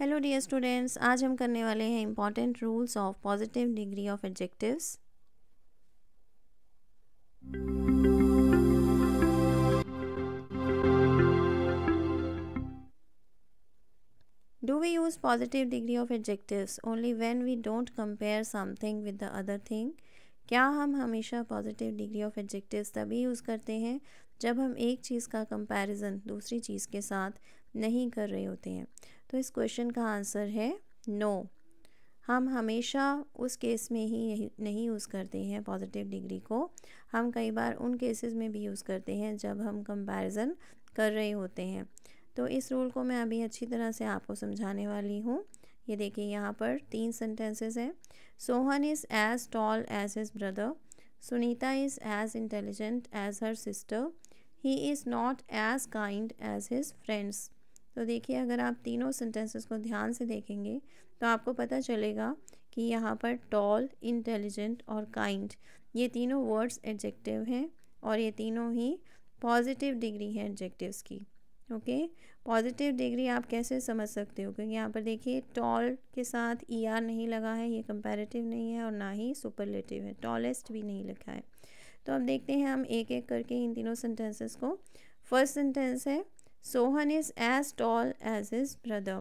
Hello dear students आज हम करने वाले हैं important rules of positive degree of adjectives do we use positive degree of adjectives only when we don't compare something with the other thing क्या हम हमेशा positive degree of adjectives तभी use करते हैं जब हम एक चीज़ का कंपैरिजन दूसरी चीज़ के साथ नहीं कर रहे होते हैं तो इस क्वेश्चन का आंसर है नो no. हम हमेशा उस केस में ही नहीं यूज़ करते हैं पॉजिटिव डिग्री को हम कई बार उन केसेस में भी यूज़ करते हैं जब हम कंपैरिजन कर रहे होते हैं तो इस रूल को मैं अभी अच्छी तरह से आपको समझाने वाली हूँ ये देखिए यहाँ पर तीन सेंटेंसेस हैं Sohan is as tall as his brother Sunita is as intelligent as her sister he is not as kind as his friends तो देखिए अगर आप तीनों सेंटेंसेस को ध्यान से देखेंगे तो आपको पता चलेगा कि यहाँ पर टॉल इंटेलिजेंट और काइंड ये तीनों वर्ड्स एडजेक्टिव हैं और ये तीनों ही पॉजिटिव डिग्री है एडजेक्टिव्स की ओके पॉजिटिव डिग्री आप कैसे समझ सकते हो क्योंकि यहाँ पर देखिए टॉल के साथ ई ER नहीं लगा है ये कंपेरेटिव नहीं है और ना ही सुपरलेटिव है टॉलेस्ट भी नहीं लिखा है तो अब देखते हैं हम एक एक करके इन तीनों सेंटेंसेस को फर्स्ट सेंटेंस है Sohan is as tall as is brother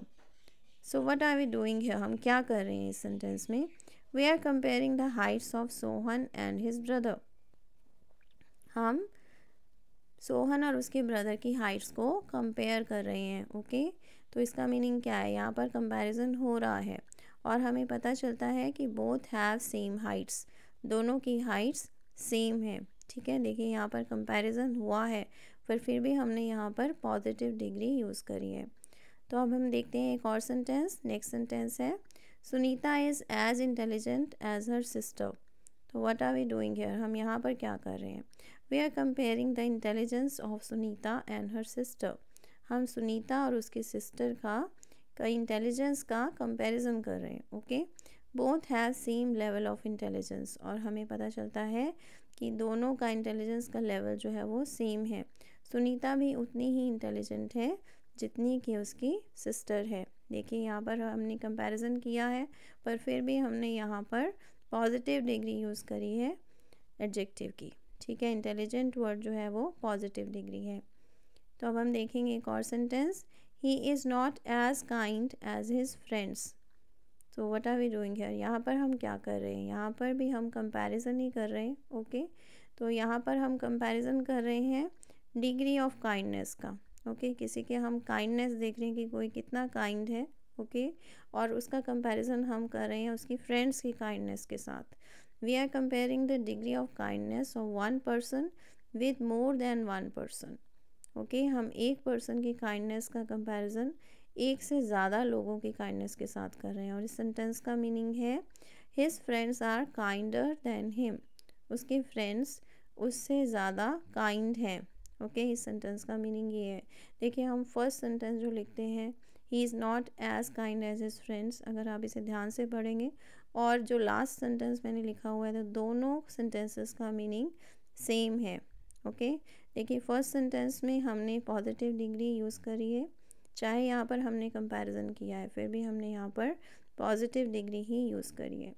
so what are we doing हम क्या कर रहे हैं इस सेंटेंस में we are comparing the heights of Sohan and his brother हम सोहन और उसके ब्रदर की हाइट्स को कंपेयर कर रहे हैं ओके okay? तो इसका मीनिंग क्या है यहाँ पर कंपैरिजन हो रहा है और हमें पता चलता है कि बोथ हैव सेम हाइट्स दोनों की हाइट्स सेम है ठीक है देखिए यहाँ पर कंपैरिजन हुआ है पर फिर भी हमने यहाँ पर पॉजिटिव डिग्री यूज़ करी है तो अब हम देखते हैं एक और सेंटेंस नेक्स्ट सेंटेंस है Sunita is as intelligent as her sister तो what are we doing here हम यहाँ पर क्या कर रहे हैं we are comparing the intelligence of Sunita and her sister हम सुनीता और उसके सिस्टर का का इंटेलिजेंस का कंपैरिजन कर रहे हैं okay both have same level of intelligence और हमें पता चलता है कि दोनों का इंटेलिजेंस का लेवल जो है वो सेम है सुनीता भी उतनी ही इंटेलिजेंट है जितनी कि उसकी सिस्टर है देखिए यहाँ पर हमने कंपैरिजन किया है पर फिर भी हमने यहाँ पर पॉजिटिव डिग्री यूज़ करी है एडजेक्टिव की ठीक है इंटेलिजेंट वर्ड जो है वो पॉजिटिव डिग्री है तो अब हम देखेंगे एक और sentence he is not as kind as his friends so what are we doing here यहाँ पर हम क्या कर रहे हैं यहाँ पर भी हम कंपैरिजन ही कर रहे हैं ओके okay? तो यहाँ पर हम कंपैरिजन कर रहे हैं डिग्री ऑफ काइंडनेस का ओके okay, किसी के हम काइंडनेस देख रहे हैं कि कोई कितना काइंड है ओके okay? और उसका कंपैरिजन हम कर रहे हैं उसकी फ्रेंड्स की काइंडनेस के साथ we are comparing the degree of kindness of one person with more than one person okay हम एक पर्सन की काइंडनेस का कंपैरिजन एक से ज़्यादा लोगों की काइंडनेस के साथ कर रहे हैं और इस सेंटेंस का मीनिंग है his friends are kinder than him उसके फ्रेंड्स उससे ज़्यादा काइंड हैं ओके okay, इस सेंटेंस का मीनिंग ये है देखिए हम फर्स्ट सेंटेंस जो लिखते हैं he is not as kind as his friends अगर आप इसे ध्यान से पढ़ेंगे और जो लास्ट सेंटेंस मैंने लिखा हुआ है तो दोनों सेंटेंसेस का मीनिंग सेम है ओके देखिए फर्स्ट सेंटेंस में हमने पॉजिटिव डिग्री यूज़ करी है चाहे यहाँ पर हमने कंपैरिजन किया है फिर भी हमने यहाँ पर पॉजिटिव डिग्री ही यूज़ करी है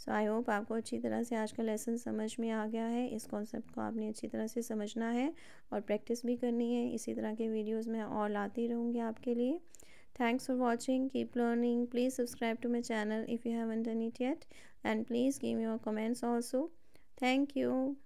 सो आई होप आपको अच्छी तरह से आज का लेसन समझ में आ गया है इस कॉन्सेप्ट को आपने अच्छी तरह से समझना है और प्रैक्टिस भी करनी है इसी तरह के वीडियोज़ मैं और लाती रहूँगी आपके लिए thanks for watching keep learning please subscribe to my channel if you haven't done it yet and please give your comments also thank you